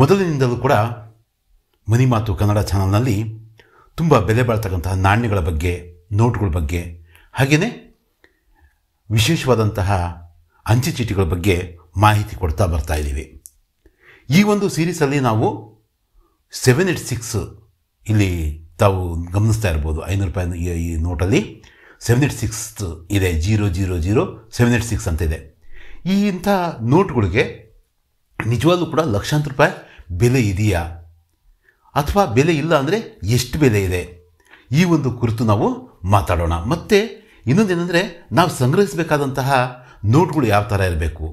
ಮೊದಲಿನಿಂದಲೂ ಕೂಡ ಮನಿಮಾತು ಕನ್ನಡ ಚಾನಲ್ನಲ್ಲಿ ತುಂಬ ಬೆಲೆ ಬಾಳ್ತಕ್ಕಂತಹ ನಾಣ್ಯಗಳ ಬಗ್ಗೆ ನೋಟ್ಗಳ ಬಗ್ಗೆ ಹಾಗೆಯೇ ವಿಶೇಷವಾದಂತಹ ಅಂಚೆ ಚೀಟಿಗಳ ಬಗ್ಗೆ ಮಾಹಿತಿ ಕೊಡ್ತಾ ಬರ್ತಾ ಇದ್ದೀವಿ ಈ ಒಂದು ಸೀರೀಸಲ್ಲಿ ನಾವು ಸೆವೆನ್ ಏಟ್ ಸಿಕ್ಸ್ ಇಲ್ಲಿ ತಾವು ಗಮನಿಸ್ತಾ ಇರ್ಬೋದು ಐನೂರು ರೂಪಾಯಿ ಈ ನೋಟಲ್ಲಿ ಸೆವೆನ್ ಏಟ್ ಸಿಕ್ಸ್ ಇದೆ zero zero zero seven eight six ಅಂತ ಇದೆ ಈ ಇಂಥ ನೋಟ್ಗಳಿಗೆ ನಿಜವಾಗ್ಲೂ ಕೂಡ ಲಕ್ಷಾಂತರ ರೂಪಾಯಿ ಬೆಲೆ ಇದೆಯಾ ಅಥವಾ ಬೆಲೆ ಇಲ್ಲ ಅಂದರೆ ಎಷ್ಟು ಬೆಲೆ ಇದೆ ಈ ಒಂದು ಕುರಿತು ನಾವು ಮಾತಾಡೋಣ ಮತ್ತು ಇನ್ನೊಂದೇನೆಂದರೆ ನಾವು ಸಂಗ್ರಹಿಸಬೇಕಾದಂತಹ ನೋಟ್ಗಳು ಯಾವ ಥರ ಇರಬೇಕು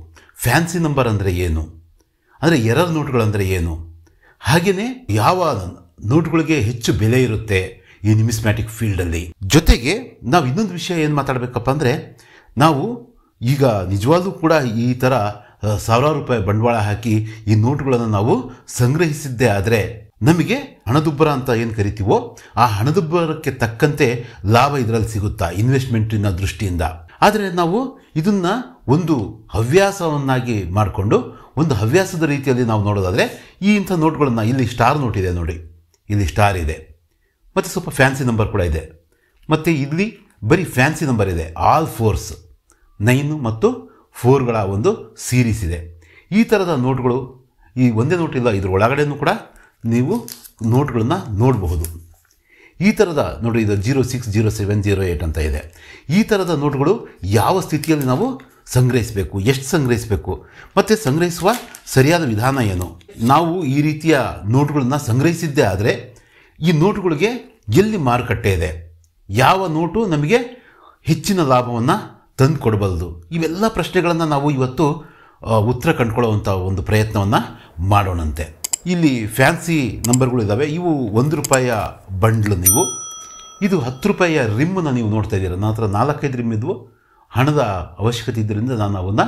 ಫ್ಯಾನ್ಸಿ ನಂಬರ್ ಅಂದರೆ ಏನು ಅಂದರೆ ಎರರ್ ನೋಟ್ಗಳಂದರೆ ಏನು ಹಾಗೆಯೇ ಯಾವ ನೋಟ್ಗಳಿಗೆ ಹೆಚ್ಚು ಬೆಲೆ ಇರುತ್ತೆ ಈ ನಿಮಿಸ್ಮ್ಯಾಟಿಕ್ ಫೀಲ್ಡಲ್ಲಿ ಜೊತೆಗೆ ನಾವು ಇನ್ನೊಂದು ವಿಷಯ ಏನು ಮಾತಾಡಬೇಕಪ್ಪ ಅಂದರೆ ನಾವು ಈಗ ನಿಜವಾಗ್ಲೂ ಕೂಡ ಈ ಥರ ಸಾವಿರಾರು ರೂಪಾಯಿ ಬಂಡವಾಳ ಹಾಕಿ ಈ ನೋಟುಗಳನ್ನು ನಾವು ಸಂಗ್ರಹಿಸಿದ್ದೇ ಆದರೆ ನಮಗೆ ಹಣದುಬ್ಬರ ಅಂತ ಏನು ಕರಿತೀವೋ ಆ ಹಣದುಬ್ಬರಕ್ಕೆ ತಕ್ಕಂತೆ ಲಾಭ ಇದರಲ್ಲಿ ಸಿಗುತ್ತಾ ಇನ್ವೆಸ್ಟ್ಮೆಂಟಿನ ದೃಷ್ಟಿಯಿಂದ ಆದರೆ ನಾವು ಇದನ್ನು ಒಂದು ಹವ್ಯಾಸವನ್ನಾಗಿ ಮಾಡಿಕೊಂಡು ಒಂದು ಹವ್ಯಾಸದ ರೀತಿಯಲ್ಲಿ ನಾವು ನೋಡೋದಾದರೆ ಈ ಇಂಥ ನೋಟ್ಗಳನ್ನು ಇಲ್ಲಿ ಸ್ಟಾರ್ ನೋಟ್ ಇದೆ ನೋಡಿ ಇಲ್ಲಿ ಸ್ಟಾರ್ ಇದೆ ಮತ್ತು ಸ್ವಲ್ಪ ಫ್ಯಾನ್ಸಿ ನಂಬರ್ ಕೂಡ ಇದೆ ಮತ್ತು ಇಲ್ಲಿ ಬರೀ ಫ್ಯಾನ್ಸಿ ನಂಬರ್ ಇದೆ ಆಲ್ ಫೋರ್ಸ್ ನೈನು ಮತ್ತು ಫೋರ್ಗಳ ಒಂದು ಸೀರೀಸ್ ಇದೆ ಈ ಥರದ ನೋಟ್ಗಳು ಈ ಒಂದೇ ನೋಟಿಲ್ಲ ಇದ್ರ ಒಳಗಡೆಯೂ ಕೂಡ ನೀವು ನೋಟ್ಗಳನ್ನು ನೋಡಬಹುದು ಈ ಥರದ ನೋಡಿ ಇದು zero six zero seven zero eight ಅಂತ ಇದೆ ಈ ಥರದ ನೋಟ್ಗಳು ಯಾವ ಸ್ಥಿತಿಯಲ್ಲಿ ನಾವು ಸಂಗ್ರಹಿಸಬೇಕು ಎಷ್ಟು ಸಂಗ್ರಹಿಸಬೇಕು ಮತ್ತು ಸಂಗ್ರಹಿಸುವ ಸರಿಯಾದ ವಿಧಾನ ಏನು ನಾವು ಈ ರೀತಿಯ ನೋಟುಗಳನ್ನು ಸಂಗ್ರಹಿಸಿದ್ದೇ ಆದರೆ ಈ ನೋಟುಗಳಿಗೆ ಎಲ್ಲಿ ಮಾರುಕಟ್ಟೆ ಇದೆ ಯಾವ ನೋಟು ನಮಗೆ ಹೆಚ್ಚಿನ ಲಾಭವನ್ನು ತಂದು ಕೊಡಬಲ್ದು ಇವೆಲ್ಲ ಪ್ರಶ್ನೆಗಳನ್ನು ನಾವು ಇವತ್ತು ಉತ್ತರ ಕಂಡುಕೊಳ್ಳುವಂಥ ಒಂದು ಪ್ರಯತ್ನವನ್ನು ಮಾಡೋಣಂತೆ ಇಲ್ಲಿ ಫ್ಯಾನ್ಸಿ ನಂಬರ್ಗಳು ಇವು ಒಂದು ರೂಪಾಯಿಯ ಬಂಡ್ಲು ನೀವು ಇದು ಹತ್ತು ರೂಪಾಯಿಯ ರಿಮ್ಮನ್ನು ನೀವು ನೋಡ್ತಾ ಇದ್ದೀರ ನನ್ನ ಹತ್ರ ನಾಲ್ಕೈದು ರಿಮ್ ಇದ್ವು ಹಣದ ಅವಶ್ಯಕತೆ ಇದ್ದರಿಂದ ನಾನು ಅವನ್ನು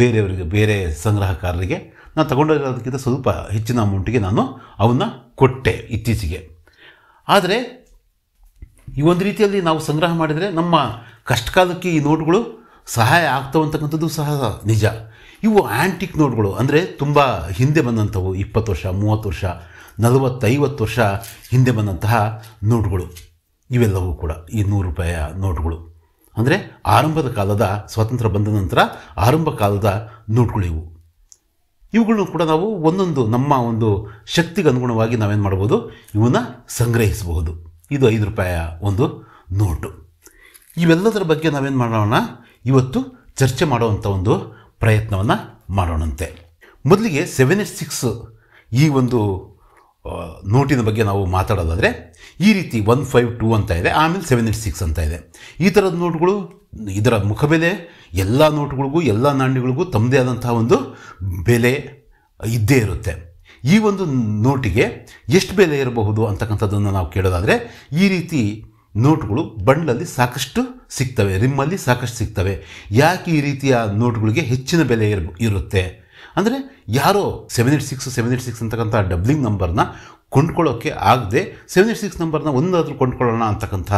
ಬೇರೆಯವರಿಗೆ ಬೇರೆ ಸಂಗ್ರಹಕಾರರಿಗೆ ನಾನು ತಗೊಂಡಿರೋದಕ್ಕಿಂತ ಸ್ವಲ್ಪ ಹೆಚ್ಚಿನ ಅಮೌಂಟಿಗೆ ನಾನು ಅವನ್ನು ಕೊಟ್ಟೆ ಇತ್ತೀಚೆಗೆ ಆದರೆ ಈ ಒಂದು ರೀತಿಯಲ್ಲಿ ನಾವು ಸಂಗ್ರಹ ಮಾಡಿದರೆ ನಮ್ಮ ಕಷ್ಟಕಾಲಕ್ಕೆ ಈ ನೋಟ್ಗಳು ಸಹಾಯ ಆಗ್ತವಂತಕ್ಕಂಥದ್ದು ಸಹ ನಿಜ ಇವು ಆ್ಯಂಟಿಕ್ ನೋಟ್ಗಳು ಅಂದರೆ ತುಂಬ ಹಿಂದೆ ಬಂದಂಥವು ಇಪ್ಪತ್ತು ವರ್ಷ ಮೂವತ್ತು ವರ್ಷ ನಲವತ್ತೈವತ್ತು ವರ್ಷ ಹಿಂದೆ ಬಂದಂತಹ ನೋಟ್ಗಳು ಇವೆಲ್ಲವೂ ಕೂಡ ಈ ನೂರು ರೂಪಾಯಿಯ ನೋಟ್ಗಳು ಅಂದರೆ ಆರಂಭದ ಕಾಲದ ಸ್ವಾತಂತ್ರ್ಯ ಬಂದ ನಂತರ ಆರಂಭ ಕಾಲದ ನೋಟ್ಗಳು ಇವು ಇವುಗಳನ್ನು ಕೂಡ ನಾವು ಒಂದೊಂದು ನಮ್ಮ ಒಂದು ಶಕ್ತಿಗೆ ಅನುಗುಣವಾಗಿ ನಾವೇನು ಮಾಡ್ಬೋದು ಇವನ್ನ ಸಂಗ್ರಹಿಸಬಹುದು ಇದು ಐದು ರೂಪಾಯ ಒಂದು ನೋಟು ಇವೆಲ್ಲದರ ಬಗ್ಗೆ ನಾವೇನು ಮಾಡೋಣ ಇವತ್ತು ಚರ್ಚೆ ಮಾಡುವಂಥ ಒಂದು ಪ್ರಯತ್ನವನ್ನು ಮಾಡೋಣಂತೆ ಮೊದಲಿಗೆ ಸೆವೆನ್ ಏಟ್ ಸಿಕ್ಸ್ ಈ ಒಂದು ನೋಟಿನ ಬಗ್ಗೆ ನಾವು ಮಾತಾಡೋದಾದರೆ ಈ ರೀತಿ ಒನ್ ಫೈವ್ ಟೂ ಅಂತ ಇದೆ ಆಮೇಲೆ ಸೆವೆನ್ ಏಟ್ ಸಿಕ್ಸ್ ಅಂತ ಇದೆ ಈ ಥರದ ನೋಟ್ಗಳು ಇದರ ಮುಖಬೆಲೆ ಎಲ್ಲ ನೋಟ್ಗಳಿಗೂ ಎಲ್ಲ ನಾಣ್ಯಗಳಿಗೂ ತಮ್ಮದೇ ಆದಂತಹ ಒಂದು ಬೆಲೆ ಇದ್ದೇ ಇರುತ್ತೆ ಈ ಒಂದು ನೋಟಿಗೆ ಎಷ್ಟು ಬೆಲೆ ಇರಬಹುದು ಅಂತಕ್ಕಂಥದ್ದನ್ನು ನಾವು ಕೇಳೋದಾದರೆ ಈ ರೀತಿ ನೋಟ್ಗಳು ಬಣ್ಣಲ್ಲಿ ಸಾಕಷ್ಟು ಸಿಗ್ತವೆ ರಿಮ್ಮಲ್ಲಿ ಸಾಕಷ್ಟು ಸಿಗ್ತವೆ ಯಾಕೆ ಈ ರೀತಿಯ ನೋಟ್ಗಳಿಗೆ ಹೆಚ್ಚಿನ ಬೆಲೆ ಇರ ಇರುತ್ತೆ ಅಂದರೆ ಯಾರೋ seven eight six seven eight six ಅಂತಕ್ಕಂಥ ಡಬ್ಲಿಂಗ್ ನಂಬರ್ನ ಕೊಂಡ್ಕೊಳ್ಳೋಕ್ಕೆ ಆಗದೆ ಸೆವೆನ್ ಏಟ್ ಸಿಕ್ಸ್ ನಂಬರ್ನ ಒಂದಾದರೂ ಕೊಂಡ್ಕೊಳ್ಳೋಣ ಅಂತಕ್ಕಂಥ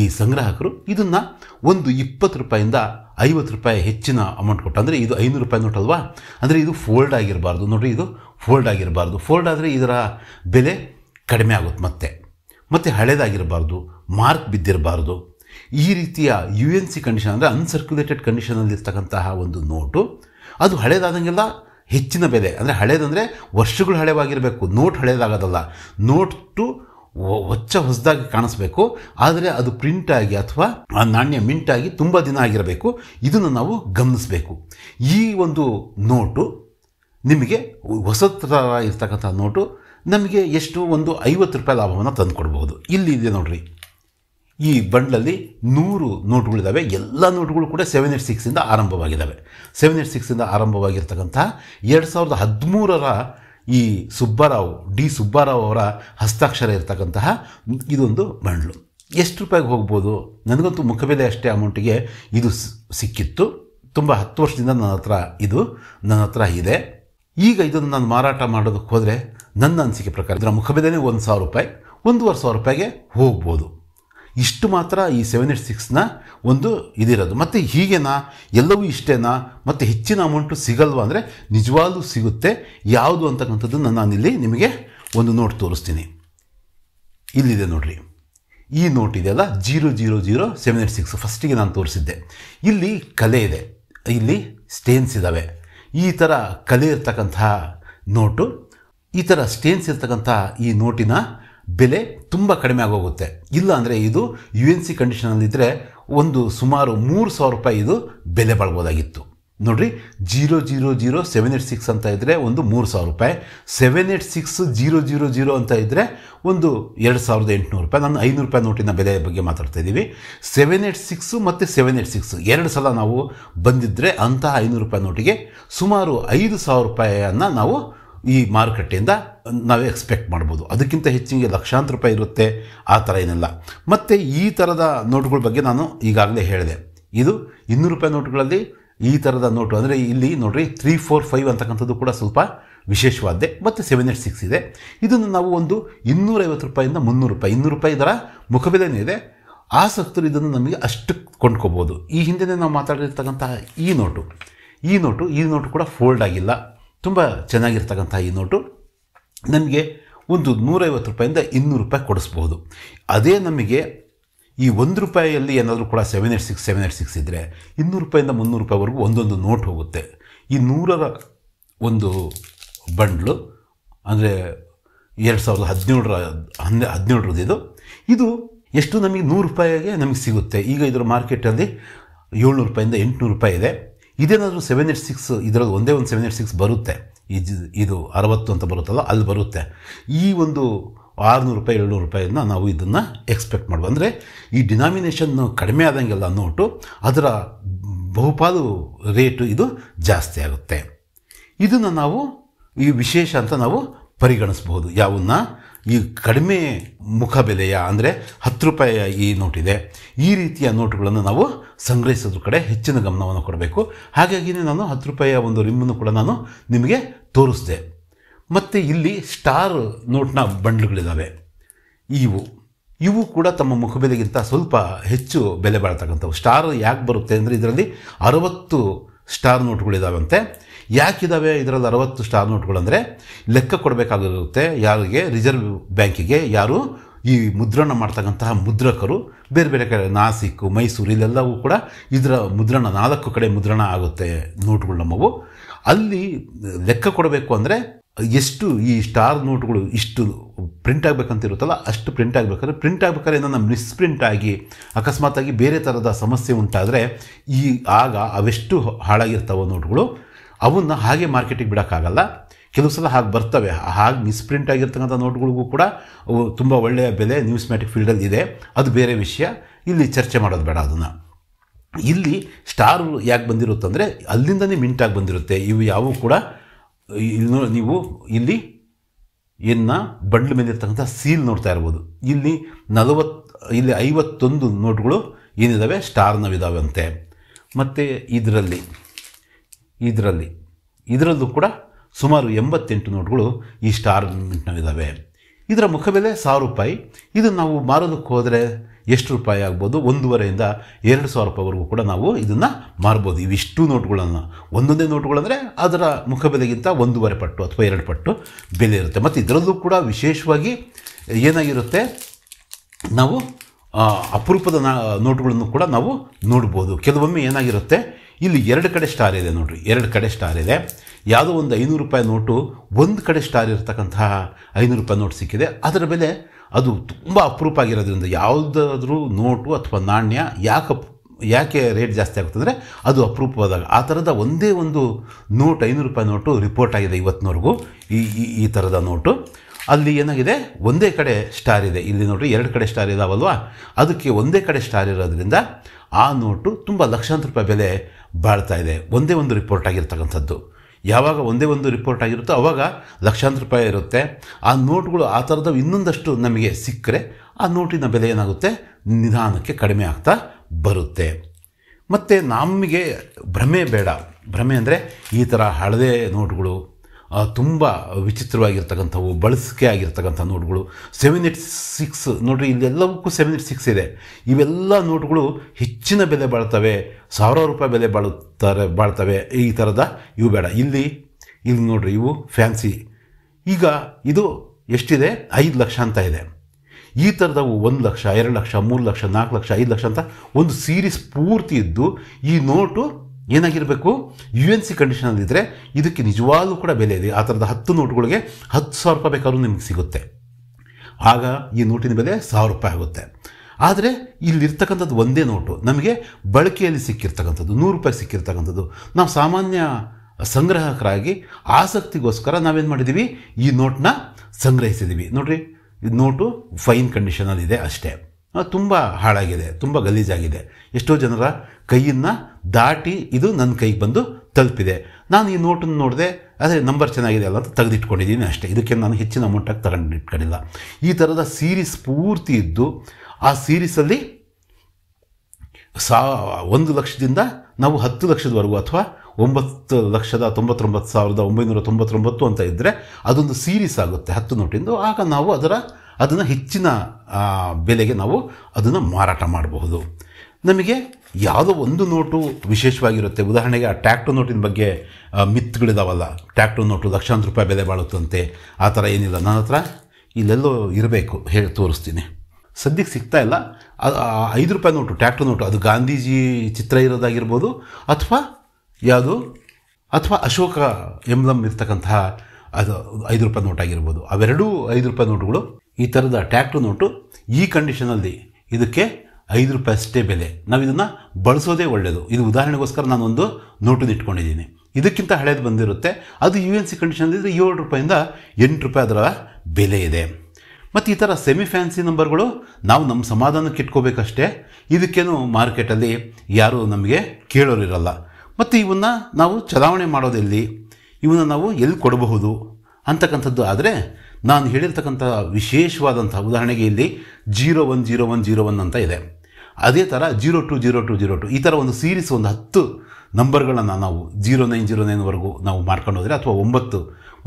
ಈ ಸಂಗ್ರಾಹಕರು ಇದನ್ನು ಒಂದು ಇಪ್ಪತ್ತು ರೂಪಾಯಿಂದ ಐವತ್ತು ರೂಪಾಯಿ ಹೆಚ್ಚಿನ ಅಮೌಂಟ್ ಕೊಟ್ಟು ಅಂದರೆ ಇದು ಐನೂರು ರೂಪಾಯಿ ನೋಟ್ ಅಲ್ವಾ ಅಂದರೆ ಇದು ಫೋಲ್ಡ್ ಆಗಿರಬಾರ್ದು ನೋಡಿರಿ ಇದು ಫೋಲ್ಡ್ ಆಗಿರಬಾರ್ದು ಫೋಲ್ಡ್ ಆದರೆ ಇದರ ಬೆಲೆ ಕಡಿಮೆ ಆಗುತ್ತೆ ಮತ್ತೆ ಮತ್ತು ಹಳೇದಾಗಿರಬಾರ್ದು ಮಾರ್ಕ್ ಬಿದ್ದಿರಬಾರ್ದು ಈ ರೀತಿಯ ಯು ಎನ್ ಸಿ ಕಂಡೀಷನ್ ಅಂದರೆ ಅನ್ಸರ್ಕ್ಯುಲೇಟೆಡ್ ಕಂಡೀಷನಲ್ಲಿರ್ತಕ್ಕಂತಹ ಒಂದು ನೋಟು ಅದು ಹಳೇದಾದಂಗೆಲ್ಲ ಹೆಚ್ಚಿನ ಬೆಲೆ ಅಂದರೆ ಹಳೇದಂದರೆ ವರ್ಷಗಳು ಹಳೆವಾಗಿರಬೇಕು ನೋಟ್ ಹಳೇದಾಗೋದಲ್ಲ ನೋಟ್ ಟು ಒಚ್ಚ ಹೊಸದಾಗಿ ಕಾಣಿಸ್ಬೇಕು ಆದರೆ ಅದು ಪ್ರಿಂಟಾಗಿ ಅಥವಾ ಆ ನಾಣ್ಯ ಮಿಂಟಾಗಿ ತುಂಬ ದಿನ ಆಗಿರಬೇಕು ಇದನ್ನು ನಾವು ಗಮನಿಸಬೇಕು ಈ ಒಂದು ನೋಟು ನಿಮಗೆ ಹೊಸ ಥರ ಇರ್ತಕ್ಕಂಥ ನೋಟು ನಮಗೆ ಎಷ್ಟು ಒಂದು ಐವತ್ತು ರೂಪಾಯಿ ಲಾಭವನ್ನು ತಂದು ಕೊಡ್ಬೋದು ಇಲ್ಲಿ ಇದೆ ನೋಡ್ರಿ ಈ ಬಂಡ್ಲಲ್ಲಿ ನೂರು ನೋಟುಗಳಿದ್ದಾವೆ ಎಲ್ಲ ನೋಟ್ಗಳು ಕೂಡ ಸೆವೆನ್ ಏಟ್ ಸಿಕ್ಸಿಂದ ಆರಂಭವಾಗಿದ್ದಾವೆ ಸೆವೆನ್ ಏಟ್ ಸಿಕ್ಸಿಂದ ಆರಂಭವಾಗಿರ್ತಕ್ಕಂಥ ಎರಡು ಸಾವಿರದ ಹದಿಮೂರರ ಈ ಸುಬ್ಬಾರಾವ್ ಡಿ ಸುಬ್ಬಾರಾವ್ ಅವರ ಹಸ್ತಾಕ್ಷರ ಇರತಕ್ಕಂತಹ ಇದೊಂದು ಬಂಡ್ಲು ಎಷ್ಟು ರೂಪಾಯಿಗೆ ಹೋಗ್ಬೋದು ನನಗಂತೂ ಮುಖಬೆಲೆ ಅಷ್ಟೇ ಅಮೌಂಟಿಗೆ ಇದು ಸಿಕ್ಕಿತ್ತು ತುಂಬ ಹತ್ತು ವರ್ಷದಿಂದ ನನ್ನ ಹತ್ರ ಇದು ನನ್ನ ಹತ್ರ ಇದೆ ಈಗ ಇದನ್ನು ನಾನು ಮಾರಾಟ ಮಾಡೋದಕ್ಕೆ ಹೋದರೆ ನನ್ನ ಅನಿಸಿಕೆ ಪ್ರಕಾರ ಇದರ ಮುಖಬೆಲೆನೇ ಒಂದು ಸಾವಿರ ರೂಪಾಯಿ ಒಂದೂವರೆ ಸಾವಿರ ರೂಪಾಯಿಗೆ ಹೋಗ್ಬೋದು ಇಷ್ಟು ಮಾತ್ರ ಈ ಸೆವೆನ್ ಏಟ್ ಸಿಕ್ಸ್ನ ಒಂದು ಇದಿರೋದು ಮತ್ತು ಹೀಗೇನಾ ಎಲ್ಲವೂ ಇಷ್ಟೇನಾ ಮತ್ತು ಹೆಚ್ಚಿನ ಅಮೌಂಟು ಸಿಗಲ್ವ ಅಂದರೆ ನಿಜವಾಗ್ಲೂ ಸಿಗುತ್ತೆ ಯಾವುದು ನಾನು ನಾನಿಲ್ಲಿ ನಿಮಗೆ ಒಂದು ನೋಟ್ ತೋರಿಸ್ತೀನಿ ಇಲ್ಲಿದೆ ನೋಡಿರಿ ಈ ನೋಟ್ ಇದೆಯಲ್ಲ zero zero zero seven eight six ಫಸ್ಟಿಗೆ ನಾನು ತೋರಿಸಿದ್ದೆ ಇಲ್ಲಿ ಕಲೆ ಇದೆ ಇಲ್ಲಿ ಸ್ಟೇನ್ಸ್ ಇದ್ದಾವೆ ಈ ಥರ ಕಲೆ ಇರ್ತಕ್ಕಂತಹ ನೋಟು ಈ ಥರ ಸ್ಟೇನ್ಸ್ ಇರ್ತಕ್ಕಂಥ ಈ ನೋಟಿನ ಬೆಲೆ ತುಂಬ ಕಡಿಮೆ ಆಗೋಗುತ್ತೆ ಇಲ್ಲ ಅಂದರೆ ಇದು ಯು ಎನ್ ಸಿ ಕಂಡೀಷನಲ್ಲಿದ್ದರೆ ಒಂದು ಸುಮಾರು ಮೂರು ಸಾವಿರ ರೂಪಾಯಿ ಇದು ಬೆಲೆ ಬಾಳ್ಬೋದಾಗಿತ್ತು ನೋಡಿರಿ zero zero zero seven eight six ಅಂತ ಇದ್ದರೆ ಒಂದು ಮೂರು ಸಾವಿರ ರೂಪಾಯಿ seven eight six zero zero zero ಅಂತ ಇದ್ದರೆ ಒಂದು ಎರಡು ಸಾವಿರದ ಎಂಟುನೂರು ರೂಪಾಯಿ ನಾನು ಐನೂರು ರೂಪಾಯಿ ನೋಟಿನ ಬೆಲೆ ಬಗ್ಗೆ ಮಾತಾಡ್ತಾ ಇದ್ದೀವಿ ಸೆವೆನ್ ಏಟ್ ಸಿಕ್ಸು ಮತ್ತು ಸೆವೆನ್ ಏಟ್ ಸಿಕ್ಸ್ ಎರಡು ಸಲ ನಾವು ಬಂದಿದ್ದರೆ ಅಂತಹ ಐನೂರು ರೂಪಾಯಿ ನೋಟಿಗೆ ಸುಮಾರು ಐದು ಸಾವಿರ ರೂಪಾಯಿಯನ್ನು ನಾವು ಈ ಮಾರುಕಟ್ಟೆಯಿಂದ ನಾವು ಎಕ್ಸ್ಪೆಕ್ಟ್ ಮಾಡ್ಬೋದು ಅದಕ್ಕಿಂತ ಹೆಚ್ಚಿಗೆ ಲಕ್ಷಾಂತರ ರೂಪಾಯಿ ಇರುತ್ತೆ ಆ ಥರ ಏನಿಲ್ಲ ಮತ್ತು ಈ ಥರದ ನೋಟುಗಳ ಬಗ್ಗೆ ನಾನು ಈಗಾಗಲೇ ಹೇಳಿದೆ ಇದು ಇನ್ನೂರು ರೂಪಾಯಿ ನೋಟುಗಳಲ್ಲಿ ಈ ಥರದ ನೋಟು ಅಂದರೆ ಇಲ್ಲಿ ನೋಡಿರಿ ತ್ರೀ ಫೋರ್ ಫೈವ್ ಅಂತಕ್ಕಂಥದ್ದು ಕೂಡ ಸ್ವಲ್ಪ ವಿಶೇಷವಾದ್ದೆ ಮತ್ತು ಸೆವೆನ್ ಏಟ್ ಸಿಕ್ಸ್ ಇದೆ ಇದನ್ನು ನಾವು ಒಂದು ಇನ್ನೂರೈವತ್ತು ರೂಪಾಯಿಂದ ಮುನ್ನೂರು ರೂಪಾಯಿ ಇನ್ನೂರು ರೂಪಾಯಿ ಇದರ ಮುಖಬೆಲೆನೇ ಇದೆ ಆಸಕ್ತರು ಇದನ್ನು ನಮಗೆ ಅಷ್ಟು ಕೊಂಡ್ಕೋಬೋದು ಈ ಹಿಂದೆನೇ ನಾವು ಮಾತಾಡಿರ್ತಕ್ಕಂತಹ ಈ ನೋಟು ಈ ನೋಟು ಈ ನೋಟು ಕೂಡ ಫೋಲ್ಡ್ ಆಗಿಲ್ಲ ತುಂಬ ಚೆನ್ನಾಗಿರ್ತಕ್ಕಂಥ ಈ ನೋಟು ನಮಗೆ ಒಂದು ನೂರೈವತ್ತು ರೂಪಾಯಿಂದ ಇನ್ನೂರು ರೂಪಾಯಿ ಕೊಡಿಸ್ಬೋದು ಅದೇ ನಮಗೆ ಈ ಒಂದು ರೂಪಾಯಿಯಲ್ಲಿ ಏನಾದರೂ ಕೂಡ seven eight six seven eight six ಇದ್ದರೆ ಇನ್ನೂರು ರೂಪಾಯಿಂದ ಮುನ್ನೂರು ರೂಪಾಯಿವರೆಗೂ ಒಂದೊಂದು ನೋಟ್ ಹೋಗುತ್ತೆ ಈ ನೂರರ ಒಂದು ಬಂಡ್ಲು ಅಂದರೆ ಎರಡು ಸಾವಿರದ ಹದಿನೇಳರ ಹನ್ನೆ ಹದಿನೇಳರದ್ದು ಇದು ಇದು ಎಷ್ಟು ನಮಗೆ ನೂರು ರೂಪಾಯಿಗೆ ನಮಗೆ ಸಿಗುತ್ತೆ ಈಗ ಇದರ ಮಾರ್ಕೆಟಲ್ಲಿ ಏಳ್ನೂರು ರೂಪಾಯಿಂದ ಎಂಟುನೂರು ರೂಪಾಯಿ ಇದೆ ಇದೇನಾದರೂ ಸೆವೆನ್ ಏಟ್ ಸಿಕ್ಸ್ ಇದರಲ್ಲಿ ಒಂದೇ ಒಂದು ಸೆವೆನ್ ಏಟ್ ಸಿಕ್ಸ್ ಬರುತ್ತೆ ಇದು ಇದು ಅರವತ್ತು ಅಂತ ಬರುತ್ತಲ್ಲ ಅಲ್ಲಿ ಬರುತ್ತೆ ಈ ಒಂದು ಆರುನೂರು ರೂಪಾಯಿ ಏಳ್ನೂರು ರೂಪಾಯಿಯನ್ನು ನಾವು ಇದನ್ನು ಎಕ್ಸ್ಪೆಕ್ಟ್ ಮಾಡ್ಬೋದು ಅಂದರೆ ಈ ಡಿನಾಮಿನೇಷನ್ ಕಡಿಮೆ ಆದಂಗೆಲ್ಲ ಅನ್ನೋಟು ಅದರ ಬಹುಪಾಲು ರೇಟು ಇದು ಜಾಸ್ತಿ ಆಗುತ್ತೆ ಇದನ್ನು ನಾವು ಈ ವಿಶೇಷ ಅಂತ ನಾವು ಪರಿಗಣಿಸ್ಬೋದು ಯಾವನ್ನ ಈ ಕಡಿಮೆ ಮುಖ ಬೆಲೆಯ ಅಂದರೆ ಹತ್ತು ರೂಪಾಯಿಯ ಈ ನೋಟಿದೆ ಈ ರೀತಿಯ ನೋಟುಗಳನ್ನು ನಾವು ಸಂಗ್ರಹಿಸೋದ್ರ ಕಡೆ ಹೆಚ್ಚಿನ ಗಮನವನ್ನು ಕೊಡಬೇಕು ಹಾಗಾಗಿಯೇ ನಾನು ಹತ್ತು ರೂಪಾಯಿಯ ಒಂದು ರಿಮ್ಮನ್ನು ಕೂಡ ನಾನು ನಿಮಗೆ ತೋರಿಸಿದೆ ಮತ್ತು ಇಲ್ಲಿ ಸ್ಟಾರ್ ನೋಟ್ನ ಬಂಡ್ಲುಗಳಿದ್ದಾವೆ ಇವು ಇವು ಕೂಡ ತಮ್ಮ ಮುಖಬೆಲೆಗಿಂತ ಸ್ವಲ್ಪ ಹೆಚ್ಚು ಬೆಲೆ ಬಾಳ್ತಕ್ಕಂಥವು ಸ್ಟಾರ್ ಯಾಕೆ ಬರುತ್ತೆ ಅಂದರೆ ಇದರಲ್ಲಿ ಅರವತ್ತು ಸ್ಟಾರ್ ನೋಟ್ಗಳಿದ್ದಾವಂತೆ ಯಾಕಿದ್ದಾವೆ ಇದರಲ್ಲಿ ಅರವತ್ತು ಸ್ಟಾರ್ ನೋಟ್ಗಳಂದರೆ ಲೆಕ್ಕ ಕೊಡಬೇಕಾಗಿರುತ್ತೆ ಯಾರಿಗೆ ರಿಸರ್ವ್ ಬ್ಯಾಂಕಿಗೆ ಯಾರು ಈ ಮುದ್ರಣ ಮಾಡ್ತಕ್ಕಂತಹ ಮುದ್ರಕರು ಬೇರೆ ಬೇರೆ ಕಡೆ ನಾಸಿಕ್ಕು ಮೈಸೂರು ಇಲ್ಲೆಲ್ಲವೂ ಕೂಡ ಇದರ ಮುದ್ರಣ ನಾಲ್ಕು ಕಡೆ ಮುದ್ರಣ ಆಗುತ್ತೆ ನೋಟ್ಗಳು ನಮಗೂ ಅಲ್ಲಿ ಲೆಕ್ಕ ಕೊಡಬೇಕು ಅಂದರೆ ಎಷ್ಟು ಈ ಸ್ಟಾರ್ ನೋಟ್ಗಳು ಇಷ್ಟು ಪ್ರಿಂಟ್ ಆಗಬೇಕಂತಿರುತ್ತಲ್ಲ ಇರುತ್ತಲ್ಲ ಅಷ್ಟು ಪ್ರಿಂಟ್ ಆಗಬೇಕಾದ್ರೆ ಪ್ರಿಂಟ್ ಆಗಬೇಕಾದ್ರೆ ಇದನ್ನು ಮಿಸ್ಪ್ರಿಂಟ್ ಆಗಿ ಅಕಸ್ಮಾತಾಗಿ ಬೇರೆ ಥರದ ಸಮಸ್ಯೆ ಉಂಟಾದರೆ ಈ ಆಗ ಅವೆಷ್ಟು ಹಾಳಾಗಿರ್ತಾವೋ ನೋಟ್ಗಳು ಅವನ್ನ ಹಾಗೆ ಮಾರ್ಕೆಟಿಗೆ ಬಿಡೋಕ್ಕಾಗಲ್ಲ ಕೆಲವು ಸಲ ಹಾಗೆ ಬರ್ತವೆ ಹಾಗೆ ಮಿಸ್ಪ್ರಿಂಟ್ ಆಗಿರ್ತಕ್ಕಂಥ ನೋಟ್ಗಳಿಗೂ ಕೂಡ ತುಂಬ ಒಳ್ಳೆಯ ಬೆಲೆ ನ್ಯೂಸ್ಮ್ಯಾಟಿಕ್ ಫೀಲ್ಡಲ್ಲಿ ಇದೆ ಅದು ಬೇರೆ ವಿಷಯ ಇಲ್ಲಿ ಚರ್ಚೆ ಮಾಡೋದು ಬೇಡ ಅದನ್ನು ಇಲ್ಲಿ ಸ್ಟಾರ್ ಯಾಕೆ ಬಂದಿರುತ್ತೆ ಅಲ್ಲಿಂದನೇ ಮಿಂಟಾಗಿ ಬಂದಿರುತ್ತೆ ಇವು ಯಾವೂ ಕೂಡ ಇಲ್ಲಿ ನೀವು ಇಲ್ಲಿ ಏನ ಬಂಡ್ಲ ಮೇಲಿರ್ತಕ್ಕಂಥ ಸೀಲ್ ನೋಡ್ತಾ ಇರ್ಬೋದು ಇಲ್ಲಿ ನಲವತ್ತು ಇಲ್ಲಿ ಐವತ್ತೊಂದು ನೋಟ್ಗಳು ಏನಿದ್ದಾವೆ ಸ್ಟಾರ್ನವಿದ್ದಾವೆ ಅಂತೆ ಮತ್ತು ಇದರಲ್ಲಿ ಇದರಲ್ಲಿ ಇದರಲ್ಲೂ ಕೂಡ ಸುಮಾರು ಎಂಬತ್ತೆಂಟು ನೋಟ್ಗಳು ಈ ಸ್ಟಾರ್ ಇದರ ಮುಖಬೆಲೆ ಸಾವಿರ ರೂಪಾಯಿ ಇದು ನಾವು ಮಾರೋದಕ್ಕೆ ಹೋದರೆ ಎಷ್ಟು ರೂಪಾಯಿ ಆಗ್ಬೋದು ಒಂದೂವರೆಯಿಂದ ಎರಡು ಸಾವಿರ ರೂಪಾಯಿವರೆಗೂ ಕೂಡ ನಾವು ಇದನ್ನು ಮಾರ್ಬೋದು ಇವಿಷ್ಟು ನೋಟ್ಗಳನ್ನು ಒಂದೊಂದೇ ನೋಟ್ಗಳಂದರೆ ಅದರ ಮುಖಬೆಲೆಗಿಂತ ಒಂದೂವರೆ ಪಟ್ಟು ಅಥವಾ ಎರಡು ಪಟ್ಟು ಬೆಲೆ ಇರುತ್ತೆ ಮತ್ತು ಇದರಲ್ಲೂ ಕೂಡ ವಿಶೇಷವಾಗಿ ಏನಾಗಿರುತ್ತೆ ನಾವು ಅಪರೂಪದ ನೋಟ್ಗಳನ್ನು ಕೂಡ ನಾವು ನೋಡ್ಬೋದು ಕೆಲವೊಮ್ಮೆ ಏನಾಗಿರುತ್ತೆ ಇಲ್ಲಿ ಎರಡು ಕಡೆ ಸ್ಟಾರ್ ಇದೆ ನೋಡ್ರಿ ಎರಡು ಕಡೆ ಸ್ಟಾರ್ ಇದೆ ಯಾವುದೋ ಒಂದು ಐನೂರು ರೂಪಾಯಿ ನೋಟು ಒಂದು ಕಡೆ ಸ್ಟಾರ್ ಇರತಕ್ಕಂತಹ ಐನೂರು ರೂಪಾಯಿ ನೋಟ್ ಸಿಕ್ಕಿದೆ ಅದರ ಬೆಲೆ ಅದು ತುಂಬ ಅಪರೂಪ ಆಗಿರೋದ್ರಿಂದ ಯಾವುದಾದ್ರೂ ನೋಟು ಅಥವಾ ನಾಣ್ಯ ಯಾಕೆ ಯಾಕೆ ರೇಟ್ ಜಾಸ್ತಿ ಆಗುತ್ತೆ ಅಂದರೆ ಅದು ಅಪರೂಪವಾದಾಗ ಆ ಥರದ ಒಂದೇ ಒಂದು ನೋಟ್ ಐನೂರು ರೂಪಾಯಿ ನೋಟು ರಿಪೋರ್ಟ್ ಆಗಿದೆ ಇವತ್ತಿನವರೆಗೂ ಈ ಈ ಈ ಥರದ ನೋಟು ಅಲ್ಲಿ ಏನಾಗಿದೆ ಒಂದೇ ಕಡೆ ಸ್ಟಾರ್ ಇದೆ ಇಲ್ಲಿ ನೋಡಿರಿ ಎರಡು ಕಡೆ ಸ್ಟಾರ್ ಇದಾವಲ್ವಾ ಅದಕ್ಕೆ ಒಂದೇ ಕಡೆ ಸ್ಟಾರ್ ಇರೋದ್ರಿಂದ ಆ ನೋಟು ತುಂಬ ಲಕ್ಷಾಂತರ ರೂಪಾಯಿ ಬೆಲೆ ಬಾಳ್ತಾ ಇದೆ ಒಂದೇ ಒಂದು ರಿಪೋರ್ಟ್ ಆಗಿರ್ತಕ್ಕಂಥದ್ದು ಯಾವಾಗ ಒಂದೇ ಒಂದು ರಿಪೋರ್ಟ್ ಆಗಿರುತ್ತೋ ಅವಾಗ ಲಕ್ಷಾಂತರ ರೂಪಾಯಿ ಇರುತ್ತೆ ಆ ನೋಟ್ಗಳು ಆ ಥರದ ಇನ್ನೊಂದಷ್ಟು ನಮಗೆ ಸಿಕ್ಕರೆ ಆ ನೋಟಿನ ಬೆಲೆ ಏನಾಗುತ್ತೆ ನಿಧಾನಕ್ಕೆ ಕಡಿಮೆ ಆಗ್ತಾ ಬರುತ್ತೆ ಮತ್ತು ನಮಗೆ ಭ್ರಮೆ ಬೇಡ ಭ್ರಮೆ ಅಂದರೆ ಈ ಥರ ಹಳದೇ ನೋಟ್ಗಳು ತುಂಬ ವಿಚಿತ್ರವಾಗಿರ್ತಕ್ಕಂಥವು ಬಳಸಿಕೆ ಆಗಿರ್ತಕ್ಕಂಥ ನೋಟ್ಗಳು ಸೆವೆನ್ ಏಟ್ ಸಿಕ್ಸ್ ನೋಡಿರಿ ಇಲ್ಲೆಲ್ಲವಕ್ಕೂ ಸೆವೆನ್ ಏಟ್ ಸಿಕ್ಸ್ ಇದೆ ಇವೆಲ್ಲ ನೋಟ್ಗಳು ಹೆಚ್ಚಿನ ಬೆಲೆ ಬಾಳ್ತವೆ ಸಾವಿರಾರು ರೂಪಾಯಿ ಬೆಲೆ ಬಾಳುತ್ತಾರೆ ಬಾಳ್ತವೆ ಈ ಥರದ ಇವು ಬೇಡ ಇಲ್ಲಿ ಇಲ್ಲಿ ನೋಡಿರಿ ಇವು ಫ್ಯಾನ್ಸಿ ಈಗ ಇದು ಎಷ್ಟಿದೆ ಐದು ಲಕ್ಷ ಅಂತ ಇದೆ ಈ ಥರದವು ಒಂದು ಲಕ್ಷ ಎರಡು ಲಕ್ಷ ಮೂರು ಲಕ್ಷ ನಾಲ್ಕು ಲಕ್ಷ ಐದು ಲಕ್ಷ ಅಂತ ಒಂದು ಸೀರೀಸ್ ಪೂರ್ತಿ ಇದ್ದು ಈ ನೋಟು ಏನಾಗಿರಬೇಕು ಯು ಎನ್ ಸಿ ಕಂಡೀಷನಲ್ಲಿದ್ದರೆ ಇದಕ್ಕೆ ನಿಜವಾಗ್ಲೂ ಕೂಡ ಬೆಲೆ ಇದೆ ಆ ಥರದ ಹತ್ತು ನೋಟುಗಳಿಗೆ ಹತ್ತು ಸಾವಿರ ರೂಪಾಯಿ ಬೇಕಾದ್ರೂ ನಿಮಗೆ ಸಿಗುತ್ತೆ ಆಗ ಈ ನೋಟಿನ ಬೆಲೆ ಸಾವಿರ ರೂಪಾಯಿ ಆಗುತ್ತೆ ಆದರೆ ಇಲ್ಲಿರ್ತಕ್ಕಂಥದ್ದು ಒಂದೇ ನೋಟು ನಮಗೆ ಬಳಕೆಯಲ್ಲಿ ಸಿಕ್ಕಿರ್ತಕ್ಕಂಥದ್ದು ನೂರು ರೂಪಾಯಿ ಸಿಕ್ಕಿರ್ತಕ್ಕಂಥದ್ದು ನಾವು ಸಾಮಾನ್ಯ ಸಂಗ್ರಹಕರಾಗಿ ಆಸಕ್ತಿಗೋಸ್ಕರ ನಾವೇನು ಮಾಡಿದ್ದೀವಿ ಈ ನೋಟನ್ನ ಸಂಗ್ರಹಿಸಿದ್ದೀವಿ ನೋಡಿರಿ ನೋಟು ಫೈನ್ ಕಂಡೀಷನಲ್ಲಿದೆ ಅಷ್ಟೇ ತುಂಬ ಹಾಳಾಗಿದೆ ತುಂಬ ಗಲೀಜಾಗಿದೆ ಎಷ್ಟೋ ಜನರ ಕೈಯನ್ನು ದಾಟಿ ಇದು ನನ್ನ ಕೈಗೆ ಬಂದು ತಲುಪಿದೆ ನಾನು ಈ ನೋಟನ್ನು ನೋಡಿದೆ ಅದೇ ನಂಬರ್ ಚೆನ್ನಾಗಿದೆ ಅಲ್ಲ ಅಂತ ತೆಗೆದಿಟ್ಕೊಂಡಿದ್ದೀನಿ ಅಷ್ಟೇ ಇದಕ್ಕೆ ನಾನು ಹೆಚ್ಚಿನ ಅಮೌಂಟಾಗಿ ತಗೊಂಡು ಇಟ್ಕೊಂಡಿಲ್ಲ ಈ ಥರದ ಸೀರೀಸ್ ಪೂರ್ತಿ ಇದ್ದು ಆ ಸೀರೀಸಲ್ಲಿ ಸಾ ಒಂದು ಲಕ್ಷದಿಂದ ನಾವು ಹತ್ತು ಲಕ್ಷದವರೆಗೂ ಅಥವಾ ಒಂಬತ್ತು ಲಕ್ಷದ ತೊಂಬತ್ತೊಂಬತ್ತು ಸಾವಿರದ ಒಂಬೈನೂರ ತೊಂಬತ್ತೊಂಬತ್ತು ಅಂತ ಇದ್ದರೆ ಅದೊಂದು ಸೀರೀಸ್ ಆಗುತ್ತೆ ಹತ್ತು ನೋಟಿಂದು ಆಗ ನಾವು ಅದರ ಅದನ್ನು ಹೆಚ್ಚಿನ ಬೆಲೆಗೆ ನಾವು ಅದನ್ನು ಮಾರಾಟ ಮಾಡಬಹುದು ನಮಗೆ ಯಾವುದೋ ಒಂದು ನೋಟು ವಿಶೇಷವಾಗಿರುತ್ತೆ ಉದಾಹರಣೆಗೆ ಆ ಟ್ಯಾಕ್ಟು ನೋಟಿನ ಬಗ್ಗೆ ಮಿತ್ಗಳಿದಾವಲ್ಲ ಟ್ಯಾಕ್ಟು ನೋಟು ಲಕ್ಷಾಂತರ ರೂಪಾಯಿ ಬೆಲೆ ಬಾಳುತ್ತಂತೆ ಆ ಥರ ಏನಿಲ್ಲ ನನ್ನ ಹತ್ರ ಇಲ್ಲೆಲ್ಲೋ ಇರಬೇಕು ಹೇಳಿ ತೋರಿಸ್ತೀನಿ ಸದ್ಯಕ್ಕೆ ಸಿಗ್ತಾ ಇಲ್ಲ ಐದು ರೂಪಾಯಿ ನೋಟು ಟ್ಯಾಕ್ಟು ನೋಟು ಅದು ಗಾಂಧೀಜಿ ಚಿತ್ರ ಇರೋದಾಗಿರ್ಬೋದು ಅಥವಾ ಯಾವುದು ಅಥವಾ ಅಶೋಕ ಎಂಬ್ಲಮ್ ಇರ್ತಕ್ಕಂತಹ ಅದು ಐದು ರೂಪಾಯಿ ನೋಟಾಗಿರ್ಬೋದು ಅವೆರಡೂ ಐದು ರೂಪಾಯಿ ನೋಟುಗಳು ಈ ಥರದ ಟ್ಯಾಕ್ಟ್ರ್ ನೋಟು ಈ ಕಂಡೀಷನಲ್ಲಿ ಇದಕ್ಕೆ ಐದು ರೂಪಾಯಿ ಅಷ್ಟೇ ಬೆಲೆ ನಾವು ಇದನ್ನು ಬಳಸೋದೇ ಒಳ್ಳೆಯದು ಇದು ಉದಾಹರಣೆಗೋಸ್ಕರ ನಾನೊಂದು ನೋಟನ್ನು ಇಟ್ಕೊಂಡಿದ್ದೀನಿ ಇದಕ್ಕಿಂತ ಹಳೇದು ಬಂದಿರುತ್ತೆ ಅದು ಯು ಎನ್ ಸಿ ಕಂಡೀಷನಲ್ಲಿದ್ದರೆ ಏಳು ರೂಪಾಯಿಂದ ಎಂಟು ರೂಪಾಯಿ ಅದರ ಬೆಲೆ ಇದೆ ಮತ್ತು ಈ ಥರ ಸೆಮಿ ಫ್ಯಾನ್ಸಿ ನಂಬರ್ಗಳು ನಾವು ನಮ್ಮ ಸಮಾಧಾನಕ್ಕೆ ಇಟ್ಕೋಬೇಕಷ್ಟೇ ಇದಕ್ಕೇನು ಮಾರ್ಕೆಟಲ್ಲಿ ಯಾರೂ ನಮಗೆ ಕೇಳೋರಿರಲ್ಲ ಮತ್ತು ಇವನ್ನು ನಾವು ಚಲಾವಣೆ ಮಾಡೋದೆಲ್ಲಿ ಇವನ್ನ ನಾವು ಎಲ್ಲಿ ಕೊಡಬಹುದು ಅಂತಕ್ಕಂಥದ್ದು ಆದರೆ ನಾನು ಹೇಳಿರ್ತಕ್ಕಂಥ ವಿಶೇಷವಾದಂಥ ಉದಾಹರಣೆಗೆ ಇಲ್ಲಿ zero one zero one zero one ಅಂತ ಇದೆ ಅದೇ ಥರ zero two zero two zero two ಈ ಥರ ಒಂದು ಸೀರೀಸ್ ಒಂದು ಹತ್ತು ನಂಬರ್ಗಳನ್ನು ನಾವು ಜೀರೋ ನೈನ್ ಜೀರೋ ನೈನ್ವರೆಗೂ ನಾವು ಮಾಡ್ಕೊಂಡು ಹೋದರೆ ಅಥವಾ ಒಂಬತ್ತು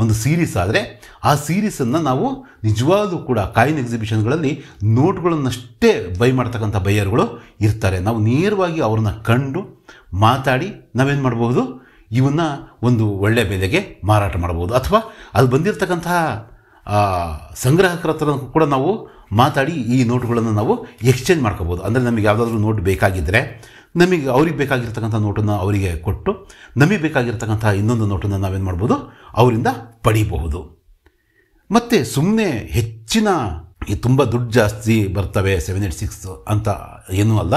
ಒಂದು ಸೀರೀಸ್ ಆದರೆ ಆ ಸೀರೀಸನ್ನು ನಾವು ನಿಜವಾದೂ ಕೂಡ ಕಾಯಿನ್ ಎಕ್ಸಿಬಿಷನ್ಗಳಲ್ಲಿ ನೋಟ್ಗಳನ್ನಷ್ಟೇ ಬೈ ಮಾಡ್ತಕ್ಕಂಥ ಬೈಯರ್ಗಳು ಇರ್ತಾರೆ ನಾವು ನೇರವಾಗಿ ಅವ್ರನ್ನ ಕಂಡು ಮಾತಾಡಿ ನಾವೇನು ಮಾಡ್ಬೋದು ಇವನ್ನು ಒಂದು ಒಳ್ಳೆಯ ಬೆಲೆಗೆ ಮಾರಾಟ ಮಾಡ್ಬೋದು ಅಥವಾ ಅಲ್ಲಿ ಬಂದಿರತಕ್ಕಂತಹ ಸಂಗ್ರಹಕರ ಹತ್ರ ಕೂಡ ನಾವು ಮಾತಾಡಿ ಈ ನೋಟುಗಳನ್ನು ನಾವು ಎಕ್ಸ್ಚೇಂಜ್ ಮಾಡ್ಕೋಬೋದು ಅಂದರೆ ನಮಗೆ ಯಾವುದಾದ್ರೂ ನೋಟ್ ಬೇಕಾಗಿದ್ದರೆ ನಮಗೆ ಅವ್ರಿಗೆ ಬೇಕಾಗಿರ್ತಕ್ಕಂಥ ನೋಟನ್ನು ಅವರಿಗೆ ಕೊಟ್ಟು ನಮಗೆ ಬೇಕಾಗಿರ್ತಕ್ಕಂಥ ಇನ್ನೊಂದು ನೋಟನ್ನು ನಾವೇನು ಮಾಡ್ಬೋದು ಅವರಿಂದ ಪಡೀಬಹುದು ಮತ್ತು ಸುಮ್ಮನೆ ಹೆಚ್ಚಿನ ತುಂಬ ದುಡ್ಡು ಜಾಸ್ತಿ ಬರ್ತವೆ ಸೆವೆನ್ ಏಟ್ ಸಿಕ್ಸ್ ಅಂತ ಏನೂ ಅಲ್ಲ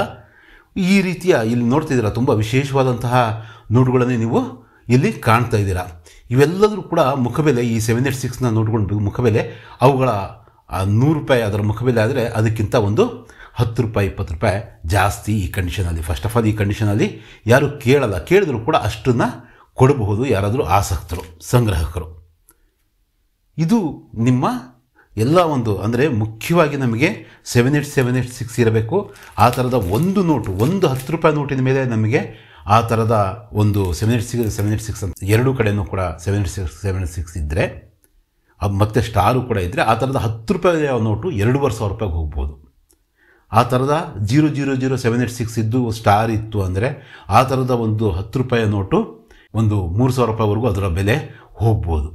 ಈ ರೀತಿಯ ಇಲ್ಲಿ ನೋಡ್ತಿದ್ದೀರಾ ತುಂಬ ವಿಶೇಷವಾದಂತಹ ನೋಟುಗಳನ್ನೇ ನೀವು ಇಲ್ಲಿ ಕಾಣ್ತಾ ಇದ್ದೀರಾ ಇವೆಲ್ಲದರೂ ಕೂಡ ಮುಖಬೆಲೆ ಈ ಸೆವೆನ್ ಏಟ್ ಸಿಕ್ಸ್ನ ನೋಡ್ಕೊಂಡು ಮುಖಬೆಲೆ ಅವುಗಳ ನೂರು ರೂಪಾಯಿ ಅದರ ಮುಖಬೆಲೆ ಆದರೆ ಅದಕ್ಕಿಂತ ಒಂದು ಹತ್ತು ರೂಪಾಯಿ ಇಪ್ಪತ್ತು ರೂಪಾಯಿ ಜಾಸ್ತಿ ಈ ಕಂಡೀಷನಲ್ಲಿ ಫಸ್ಟ್ ಆಫ್ ಆಲ್ ಈ ಕಂಡೀಷನಲ್ಲಿ ಯಾರು ಕೇಳಲ್ಲ ಕೇಳಿದ್ರು ಕೂಡ ಅಷ್ಟನ್ನು ಕೊಡಬಹುದು ಯಾರಾದರೂ ಆಸಕ್ತರು ಸಂಗ್ರಾಹಕರು ಇದು ನಿಮ್ಮ ಎಲ್ಲ ಒಂದು ಅಂದರೆ ಮುಖ್ಯವಾಗಿ ನಮಗೆ seven eight seven eight six ಇರಬೇಕು ಆ ಥರದ ಒಂದು ನೋಟು ಒಂದು ಹತ್ತು ರೂಪಾಯಿ ನೋಟಿನ ಮೇಲೆ ನಮಗೆ ಆ ಥರದ ಒಂದು seven eight six seven eight six ಅಂತ ಎರಡೂ ಕಡೆಯೂ ಕೂಡ seven eight six seven eight six ಇದ್ದರೆ ಅದು ಮತ್ತೆ ಸ್ಟಾರು ಕೂಡ ಇದ್ದರೆ ಆ ಥರದ ಹತ್ತು ರೂಪಾಯಿಯ ನೋಟು ಎರಡೂವರೆ ಸಾವಿರ ರೂಪಾಯಿಗೆ ಹೋಗ್ಬೋದು ಆ ಥರದ zero zero zero seven eight six ಇದ್ದು ಸ್ಟಾರ್ ಇತ್ತು ಅಂದರೆ ಆ ಥರದ ಒಂದು ಹತ್ತು ರೂಪಾಯಿಯ ನೋಟು ಒಂದು ಮೂರು ಸಾವಿರ ರೂಪಾಯಿವರೆಗೂ ಅದರ ಬೆಲೆ ಹೋಗ್ಬೋದು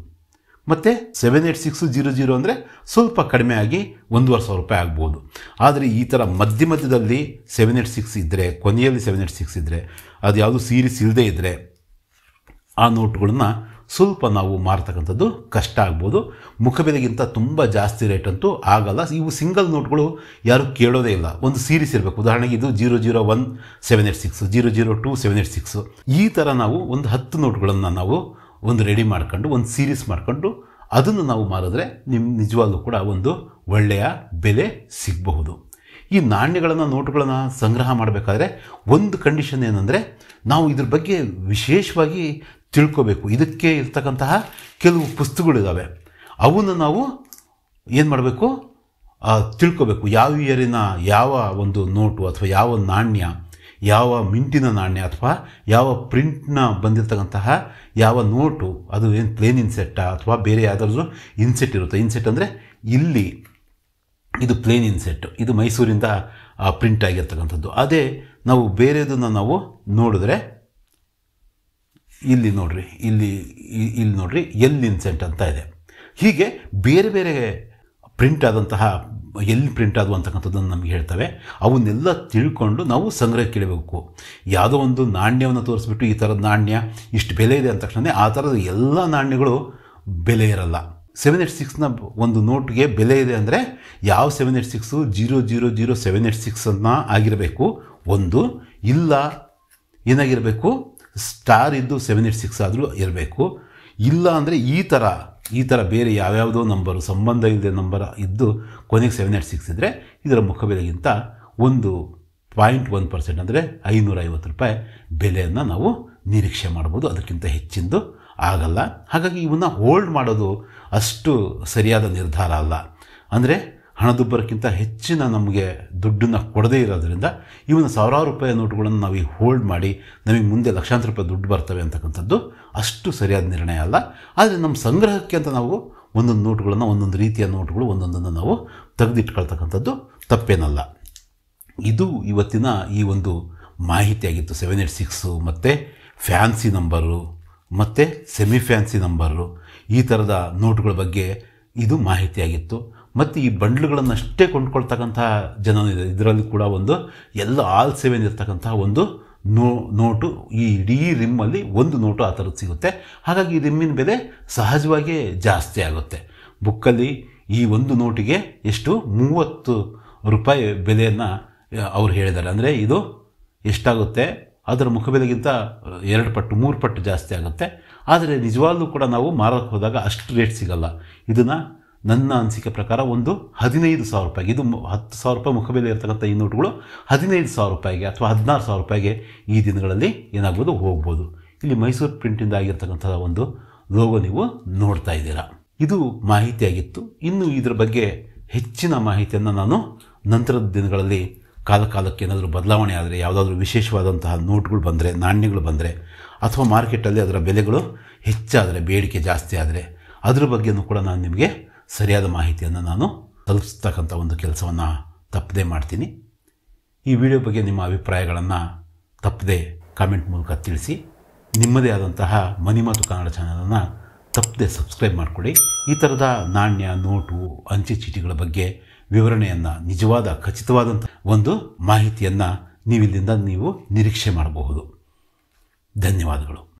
ಮತ್ತು seven eight six zero zero ಅಂದರೆ ಸ್ವಲ್ಪ ಕಡಿಮೆ ಆಗಿ ಒಂದೂವರೆ ಸಾವಿರ ರೂಪಾಯಿ ಆಗ್ಬೋದು ಆದರೆ ಈ ಥರ ಮಧ್ಯ ಮಧ್ಯದಲ್ಲಿ ಸೆವೆನ್ ಏಟ್ ಸಿಕ್ಸ್ ಇದ್ದರೆ ಕೊನೆಯಲ್ಲಿ ಸೆವೆನ್ ಏಟ್ ಸಿಕ್ಸ್ ಇದ್ದರೆ ಅದು ಯಾವುದು ಸೀರೀಸ್ ಇಲ್ಲದೇ ಇದ್ದರೆ ಆ ನೋಟ್ಗಳನ್ನ ಸ್ವಲ್ಪ ನಾವು ಮಾರ್ತಕ್ಕಂಥದ್ದು ಕಷ್ಟ ಆಗ್ಬೋದು ಮುಖಬೆಲೆಗಿಂತ ತುಂಬ ಜಾಸ್ತಿ ರೇಟ್ ಅಂತೂ ಆಗಲ್ಲ ಇವು ಸಿಂಗಲ್ ನೋಟ್ಗಳು ಯಾರೂ ಕೇಳೋದೇ ಇಲ್ಲ ಒಂದು ಸೀರೀಸ್ ಇರಬೇಕು ಉದಾಹರಣೆಗೆ ಇದು zero zero one seven eight six zero zero two seven eight six ಈ ಥರ ನಾವು ಒಂದು ಹತ್ತು ನೋಟ್ಗಳನ್ನು ನಾವು ಒಂದು ರೆಡಿ ಮಾಡ್ಕೊಂಡು ಒಂದು ಸೀರೀಸ್ ಮಾಡಿಕೊಂಡು ಅದನ್ನು ನಾವು ಮಾರಿದ್ರೆ ನಿಮ್ಮ ನಿಜವಾಗ್ಲೂ ಕೂಡ ಒಂದು ಒಳ್ಳೆಯ ಬೆಲೆ ಸಿಗಬಹುದು ಈ ನಾಣ್ಯಗಳನ್ನು ನೋಟುಗಳನ್ನು ಸಂಗ್ರಹ ಮಾಡಬೇಕಾದ್ರೆ ಒಂದು ಕಂಡೀಷನ್ ಏನಂದರೆ ನಾವು ಇದ್ರ ಬಗ್ಗೆ ವಿಶೇಷವಾಗಿ ತಿಳ್ಕೋಬೇಕು ಇದಕ್ಕೆ ಇರ್ತಕ್ಕಂತಹ ಕೆಲವು ಪುಸ್ತಕಗಳಿದ್ದಾವೆ ಅವನ್ನು ನಾವು ಏನು ಮಾಡಬೇಕು ತಿಳ್ಕೋಬೇಕು ಯಾವ ಇಯರಿನ ಯಾವ ಒಂದು ನೋಟು ಅಥವಾ ಯಾವ ನಾಣ್ಯ ಯಾವ ಮಿಂಟಿನ ನಾಣ್ಯ ಅಥವಾ ಯಾವ ಪ್ರಿಂಟ್ನ ಬಂದಿರತಕ್ಕಂತಹ ಯಾವ ನೋಟು ಅದು ಏನು ಪ್ಲೇನ್ ಇನ್ಸೆಟ್ ಅಥವಾ ಬೇರೆ ಯಾವುದಾದ್ರು ಇನ್ಸೆಟ್ ಇರುತ್ತೆ ಇನ್ಸೆಟ್ ಅಂದರೆ ಇಲ್ಲಿ ಇದು ಪ್ಲೇನ್ ಇನ್ಸೆಟ್ ಇದು ಮೈಸೂರಿಂದ ಪ್ರಿಂಟ್ ಆಗಿರ್ತಕ್ಕಂಥದ್ದು ಅದೇ ನಾವು ಬೇರೆದನ್ನು ನಾವು ನೋಡಿದ್ರೆ ಇಲ್ಲಿ ನೋಡ್ರಿ ಇಲ್ಲಿ ಇಲ್ಲಿ ನೋಡ್ರಿ ಎಲ್ ಇನ್ಸೆಂಟ್ ಅಂತ ಇದೆ ಹೀಗೆ ಬೇರೆ ಬೇರೆ ಪ್ರಿಂಟ್ ಆದಂತಹ ಎಲ್ಲಿ ಪ್ರಿಂಟ್ ಆದವು ಅಂತಕ್ಕಂಥದ್ದನ್ನು ನಮಗೆ ಹೇಳ್ತವೆ ಅವನ್ನೆಲ್ಲ ತಿಳ್ಕೊಂಡು ನಾವು ಸಂಗ್ರಹಕ್ಕೆ ಇಡಬೇಕು ಯಾವುದೋ ಒಂದು ನಾಣ್ಯವನ್ನು ತೋರಿಸ್ಬಿಟ್ಟು ಈ ಥರದ ನಾಣ್ಯ ಇಷ್ಟು ಬೆಲೆ ಇದೆ ಅಂತ ತಕ್ಷಣ ಆ ಥರದ ಎಲ್ಲ ನಾಣ್ಯಗಳು ಬೆಲೆ ಇರಲ್ಲ ಸೆವೆನ್ ಏಟ್ ಸಿಕ್ಸ್ನ ಒಂದು ನೋಟ್ಗೆ ಬೆಲೆ ಇದೆ ಅಂದರೆ ಯಾವ seven eight six zero zero zero seven eight ಸಿಕ್ಸನ್ನು ಆಗಿರಬೇಕು ಒಂದು ಇಲ್ಲ ಏನಾಗಿರಬೇಕು ಸ್ಟಾರ್ ಇದ್ದು ಸೆವೆನ್ ಏಟ್ ಸಿಕ್ಸ್ ಆದರೂ ಇರಬೇಕು ಇಲ್ಲ ಅಂದರೆ ಈ ಥರ ಈ ಥರ ಬೇರೆ ಯಾವ್ಯಾವುದೋ ನಂಬರು ಸಂಬಂಧ ಇಲ್ಲದೆ ನಂಬರ್ ಇದ್ದು ಕೊನೆಗೆ ಸೆವೆನ್ ಏಟ್ ಸಿಕ್ಸ್ ಇದ್ದರೆ ಇದರ ಮುಖಬೆಲೆಗಿಂತ ಒಂದು ಪಾಯಿಂಟ್ ಒನ್ ಪರ್ಸೆಂಟ್ ಅಂದರೆ ಐನೂರ ಐವತ್ತು ರೂಪಾಯಿ ಬೆಲೆಯನ್ನು ನಾವು ನಿರೀಕ್ಷೆ ಮಾಡ್ಬೋದು ಅದಕ್ಕಿಂತ ಹೆಚ್ಚಿಂದು ಆಗಲ್ಲ ಹಾಗಾಗಿ ಇವನ್ನ ಹೋಲ್ಡ್ ಮಾಡೋದು ಅಷ್ಟು ಸರಿಯಾದ ನಿರ್ಧಾರ ಅಲ್ಲ ಅಂದರೆ ಹಣದುಬ್ಬರಕ್ಕಿಂತ ಹೆಚ್ಚಿನ ನಮಗೆ ದುಡ್ಡನ್ನು ಕೊಡದೇ ಇರೋದರಿಂದ ಇವನ್ನ ಸಾವಿರಾರು ರೂಪಾಯಿ ನೋಟುಗಳನ್ನು ನಾವು ಈ ಹೋಲ್ಡ್ ಮಾಡಿ ನಮಗೆ ಮುಂದೆ ಲಕ್ಷಾಂತರ ರೂಪಾಯಿ ದುಡ್ಡು ಬರ್ತವೆ ಅಂತಕ್ಕಂಥದ್ದು ಅಷ್ಟು ಸರಿಯಾದ ನಿರ್ಣಯ ಅಲ್ಲ ಆದರೆ ನಮ್ಮ ಸಂಗ್ರಹಕ್ಕೆ ಅಂತ ನಾವು ಒಂದೊಂದು ನೋಟುಗಳನ್ನು ಒಂದೊಂದು ರೀತಿಯ ನೋಟುಗಳು ಒಂದೊಂದನ್ನು ನಾವು ತೆಗೆದಿಟ್ಕೊಳ್ತಕ್ಕಂಥದ್ದು ತಪ್ಪೇನಲ್ಲ ಇದು ಇವತ್ತಿನ ಈ ಒಂದು ಮಾಹಿತಿಯಾಗಿತ್ತು ಸೆವೆನ್ ಏಟ್ ಸಿಕ್ಸು ಮತ್ತು ಫ್ಯಾನ್ಸಿ ನಂಬರು ಮತ್ತು ಸೆಮಿ ಫ್ಯಾನ್ಸಿ ನಂಬರು ಈ ಥರದ ನೋಟುಗಳ ಬಗ್ಗೆ ಇದು ಮಾಹಿತಿಯಾಗಿತ್ತು ಮತ್ತು ಈ ಬಂಡ್ಲುಗಳನ್ನಷ್ಟೇ ಕೊಂಡ್ಕೊಳ್ತಕ್ಕಂತಹ ಜನ ಇದೆ ಇದರಲ್ಲಿ ಕೂಡ ಒಂದು ಎಲ್ಲ ಆಲ್ ಸೇವೆ ಇರ್ತಕ್ಕಂತಹ ಒಂದು ನೋ ನೋಟು ಈ ಇಡೀ ರಿಮ್ಮಲ್ಲಿ ಒಂದು ನೋಟು ಆ ಥರದ್ದು ಸಿಗುತ್ತೆ ಹಾಗಾಗಿ ಈ ರಿಮ್ಮಿನ ಬೆಲೆ ಸಹಜವಾಗಿಯೇ ಜಾಸ್ತಿ ಆಗುತ್ತೆ ಬುಕ್ಕಲ್ಲಿ ಈ ಒಂದು ನೋಟಿಗೆ ಎಷ್ಟು ಮೂವತ್ತು ರೂಪಾಯಿ ಬೆಲೆಯನ್ನು ಅವ್ರು ಹೇಳಿದ್ದಾರೆ ಅಂದರೆ ಇದು ಎಷ್ಟಾಗುತ್ತೆ ಅದರ ಮುಖಬೆಲೆಗಿಂತ ಎರಡು ಪಟ್ಟು ಮೂರು ಪಟ್ಟು ಜಾಸ್ತಿ ಆಗುತ್ತೆ ಆದರೆ ನಿಜವಾಗ್ಲೂ ಕೂಡ ನಾವು ಮಾರೋಕ್ಕೆ ಹೋದಾಗ ಅಷ್ಟು ರೇಟ್ ಸಿಗಲ್ಲ ಇದನ್ನು ನನ್ನ ಅನಿಸಿಕೆ ಪ್ರಕಾರ ಒಂದು ಹದಿನೈದು ಸಾವಿರ ರೂಪಾಯಿಗೆ ಇದು ಹತ್ತು ಸಾವಿರ ರೂಪಾಯಿ ಮುಖಬೆಲೆ ಇರತಕ್ಕಂಥ ಈ ನೋಟುಗಳು ಹದಿನೈದು ಸಾವಿರ ರೂಪಾಯಿಗೆ ಅಥವಾ ಹದಿನಾರು ಸಾವಿರ ರೂಪಾಯಿಗೆ ಈ ದಿನಗಳಲ್ಲಿ ಏನಾಗ್ಬೋದು ಹೋಗ್ಬೋದು ಇಲ್ಲಿ ಮೈಸೂರು ಪ್ರಿಂಟಿಂದ ಆಗಿರ್ತಕ್ಕಂಥ ಒಂದು ಲೋಗೋ ನೀವು ನೋಡ್ತಾ ಇದ್ದೀರಾ ಇದು ಮಾಹಿತಿಯಾಗಿತ್ತು ಇನ್ನು ಇದರ ಬಗ್ಗೆ ಹೆಚ್ಚಿನ ಮಾಹಿತಿಯನ್ನು ನಾನು ನಂತರದ ದಿನಗಳಲ್ಲಿ ಕಾಲ ಕಾಲಕ್ಕೆ ಏನಾದರೂ ಬದಲಾವಣೆ ಆದರೆ ಯಾವುದಾದ್ರೂ ವಿಶೇಷವಾದಂತಹ ನೋಟ್ಗಳು ಬಂದರೆ ನಾಣ್ಯಗಳು ಬಂದರೆ ಅಥವಾ ಮಾರ್ಕೆಟಲ್ಲಿ ಅದರ ಬೆಲೆಗಳು ಹೆಚ್ಚಾದರೆ ಬೇಡಿಕೆ ಜಾಸ್ತಿ ಆದರೆ ಅದ್ರ ಬಗ್ಗೆನೂ ಕೂಡ ನಾನು ನಿಮಗೆ ಸರಿಯಾದ ಮಾಹಿತಿಯನ್ನು ನಾನು ತಲುಪಿಸ್ತಕ್ಕಂಥ ಒಂದು ಕೆಲಸವನ್ನು ತಪ್ಪದೆ ಮಾಡ್ತೀನಿ ಈ ವಿಡಿಯೋ ಬಗ್ಗೆ ನಿಮ್ಮ ಅಭಿಪ್ರಾಯಗಳನ್ನು ತಪ್ಪದೆ ಕಾಮೆಂಟ್ ಮೂಲಕ ತಿಳಿಸಿ ನಿಮ್ಮದೇ ಆದಂತಹ ಮನಿ ಮಾತು ಕನ್ನಡ ಚಾನಲನ್ನು ತಪ್ಪದೆ ಸಬ್ಸ್ಕ್ರೈಬ್ ಮಾಡಿಕೊಡಿ ಈ ಥರದ ನಾಣ್ಯ ನೋಟು ಅಂಚೆ ಚೀಟಿಗಳ ಬಗ್ಗೆ ವಿವರಣೆಯನ್ನು ನಿಜವಾದ ಖಚಿತವಾದಂಥ ಒಂದು ಮಾಹಿತಿಯನ್ನು ನೀವಿಲ್ಲಿಂದ ನೀವು ನಿರೀಕ್ಷೆ ಮಾಡಬಹುದು ಧನ್ಯವಾದಗಳು